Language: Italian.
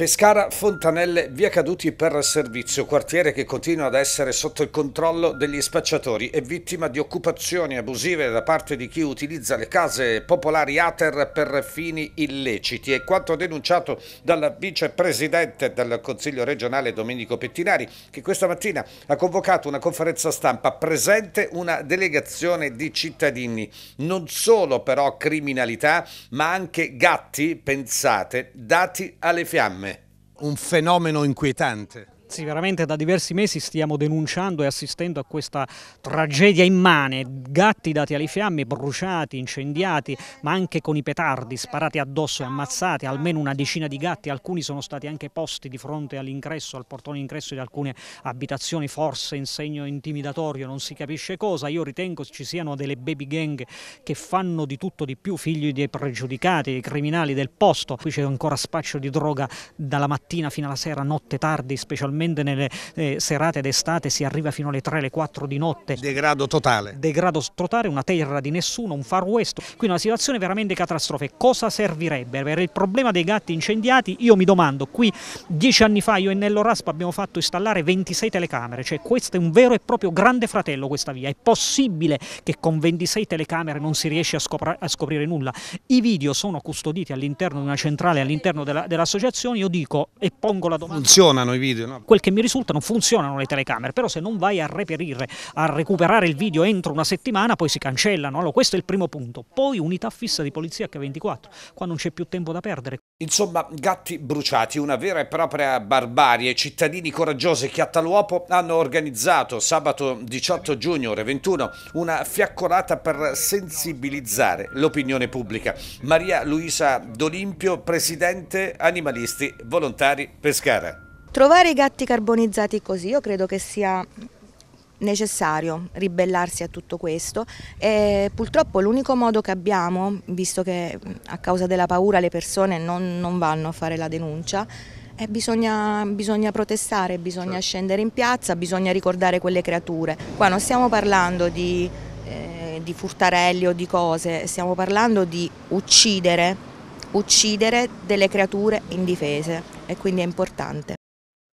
Pescara Fontanelle, via Caduti per servizio, quartiere che continua ad essere sotto il controllo degli spacciatori e vittima di occupazioni abusive da parte di chi utilizza le case popolari ATER per fini illeciti. È quanto denunciato dal vicepresidente del Consiglio regionale Domenico Pettinari, che questa mattina ha convocato una conferenza stampa presente una delegazione di cittadini. Non solo però criminalità, ma anche gatti, pensate, dati alle fiamme fiamme, un fenomeno inquietante ragazzi, veramente da diversi mesi stiamo denunciando e assistendo a questa tragedia immane, gatti dati alle fiamme, bruciati, incendiati, ma anche con i petardi sparati addosso e ammazzati, almeno una decina di gatti, alcuni sono stati anche posti di fronte all'ingresso, al portone d'ingresso di alcune abitazioni, forse in segno intimidatorio, non si capisce cosa, io ritengo ci siano delle baby gang che fanno di tutto di più, figli dei pregiudicati, dei criminali del posto, qui c'è ancora spaccio di droga dalla mattina fino alla sera, notte tardi, specialmente specialmente nelle eh, serate d'estate si arriva fino alle 3, alle 4 di notte. Degrado totale. Degrado totale, una terra di nessuno, un far west, quindi una situazione veramente catastrofe Cosa servirebbe? Per il problema dei gatti incendiati io mi domando, qui dieci anni fa io e Nello Raspa abbiamo fatto installare 26 telecamere, cioè questo è un vero e proprio grande fratello questa via, è possibile che con 26 telecamere non si riesce a, a scoprire nulla. I video sono custoditi all'interno di una centrale, all'interno dell'associazione, dell io dico e pongo la domanda. Funzionano i video? No? quel che mi risulta non funzionano le telecamere, però se non vai a reperire, a recuperare il video entro una settimana poi si cancellano, allora questo è il primo punto. Poi unità fissa di polizia H24, qua non c'è più tempo da perdere. Insomma, gatti bruciati, una vera e propria barbarie. Cittadini coraggiosi che a tal hanno organizzato sabato 18 giugno, ore 21, una fiaccolata per sensibilizzare l'opinione pubblica. Maria Luisa D'Olimpio, presidente Animalisti Volontari Pescara. Trovare i gatti carbonizzati così io credo che sia necessario ribellarsi a tutto questo e purtroppo l'unico modo che abbiamo, visto che a causa della paura le persone non, non vanno a fare la denuncia, è bisogna, bisogna protestare, bisogna certo. scendere in piazza, bisogna ricordare quelle creature. Qua non stiamo parlando di, eh, di furtarelli o di cose, stiamo parlando di uccidere, uccidere delle creature indifese e quindi è importante.